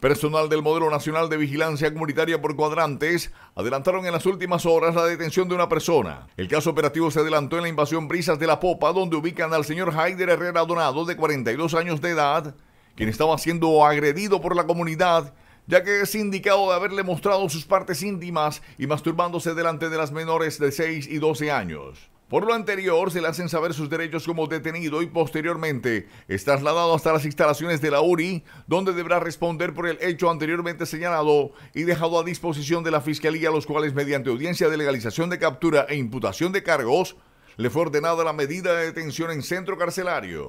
Personal del Modelo Nacional de Vigilancia Comunitaria por Cuadrantes adelantaron en las últimas horas la detención de una persona. El caso operativo se adelantó en la invasión Brisas de la Popa, donde ubican al señor Haider Herrera Donado, de 42 años de edad, quien estaba siendo agredido por la comunidad, ya que es indicado de haberle mostrado sus partes íntimas y masturbándose delante de las menores de 6 y 12 años. Por lo anterior, se le hacen saber sus derechos como detenido y posteriormente es trasladado hasta las instalaciones de la URI, donde deberá responder por el hecho anteriormente señalado y dejado a disposición de la Fiscalía, los cuales mediante audiencia de legalización de captura e imputación de cargos, le fue ordenada la medida de detención en centro carcelario.